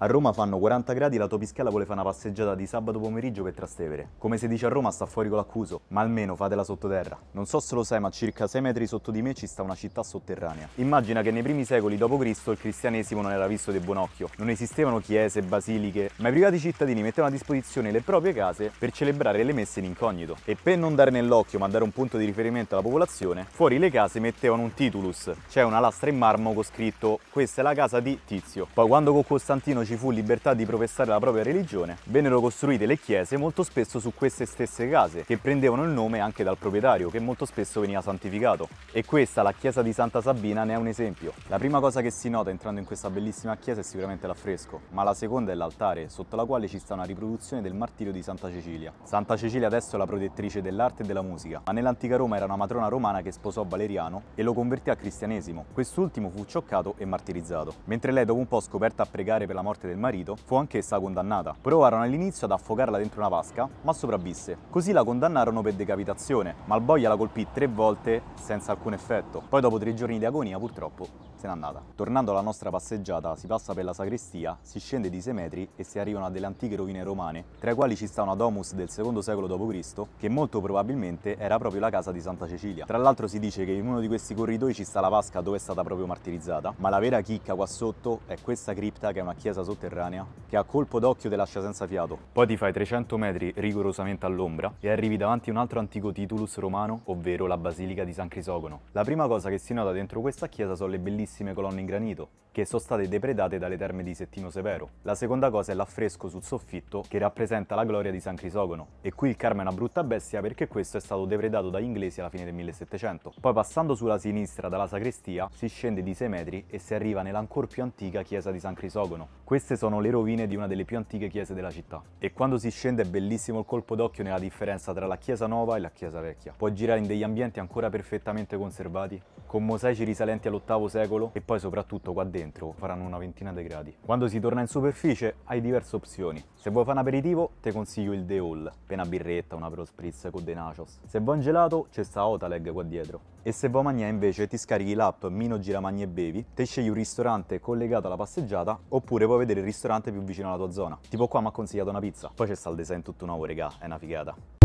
A Roma fanno 40 gradi e la Topischella vuole fare una passeggiata di sabato pomeriggio per Trastevere. Come si dice a Roma sta fuori con l'accuso, ma almeno fatela sottoterra. Non so se lo sai, ma a circa 6 metri sotto di me ci sta una città sotterranea. Immagina che nei primi secoli d.C. il cristianesimo non era visto di buon occhio. Non esistevano chiese, basiliche, ma i privati cittadini mettevano a disposizione le proprie case per celebrare le messe in incognito. E per non dare nell'occhio ma dare un punto di riferimento alla popolazione, fuori le case mettevano un titulus, cioè una lastra in marmo con scritto questa è la casa di Tizio. Poi quando con Costantino ci fu libertà di professare la propria religione, vennero costruite le chiese molto spesso su queste stesse case, che prendevano il nome anche dal proprietario, che molto spesso veniva santificato. E questa, la chiesa di Santa Sabina, ne è un esempio. La prima cosa che si nota entrando in questa bellissima chiesa è sicuramente l'affresco, ma la seconda è l'altare, sotto la quale ci sta una riproduzione del martirio di Santa Cecilia. Santa Cecilia adesso è la protettrice dell'arte e della musica, ma nell'antica Roma era una matrona romana che sposò Valeriano e lo convertì al cristianesimo. Quest'ultimo fu cioccato e martirizzato. Mentre lei dopo un po' scoperta a pregare per la morte morte del marito, fu anch'essa condannata. Provarono all'inizio ad affogarla dentro una vasca, ma sopravvisse. Così la condannarono per decapitazione, ma il boia la colpì tre volte senza alcun effetto. Poi dopo tre giorni di agonia, purtroppo, se n'è andata. Tornando alla nostra passeggiata, si passa per la sagrestia, si scende di 6 metri e si arrivano a delle antiche rovine romane, tra le quali ci sta una domus del secondo secolo d.C., che molto probabilmente era proprio la casa di Santa Cecilia. Tra l'altro si dice che in uno di questi corridoi ci sta la vasca dove è stata proprio martirizzata, ma la vera chicca qua sotto è questa cripta che è una chiesa sotterranea che a colpo d'occhio ti lascia senza fiato. Poi ti fai 300 metri rigorosamente all'ombra e arrivi davanti a un altro antico titulus romano, ovvero la Basilica di San Crisogono. La prima cosa che si nota dentro questa chiesa sono le bellissime colonne in granito, che sono state depredate dalle terme di Settino Severo. La seconda cosa è l'affresco sul soffitto che rappresenta la gloria di San Crisogono. E qui il Carmo è una brutta bestia perché questo è stato depredato dagli inglesi alla fine del 1700. Poi passando sulla sinistra dalla sacrestia si scende di 6 metri e si arriva nell'ancor più antica chiesa di San Crisogono, queste sono le rovine di una delle più antiche chiese della città e quando si scende è bellissimo il colpo d'occhio nella differenza tra la chiesa nuova e la chiesa vecchia. Puoi girare in degli ambienti ancora perfettamente conservati, con mosaici risalenti all'ottavo secolo e poi soprattutto qua dentro faranno una ventina di gradi. Quando si torna in superficie hai diverse opzioni. Se vuoi fare un aperitivo ti consiglio il The Hall, pena birretta, una pro spritz con dei nachos. Se vuoi un gelato c'è sta Otaleg qua dietro. E se vuoi mangiare invece ti scarichi l'app Mino Giramagni e Bevi, te scegli un ristorante collegato alla passeggiata oppure puoi vuoi vedere il ristorante più vicino alla tua zona. Tipo qua mi ha consigliato una pizza. Poi c'è sta il design tutto nuovo, regà, è una figata.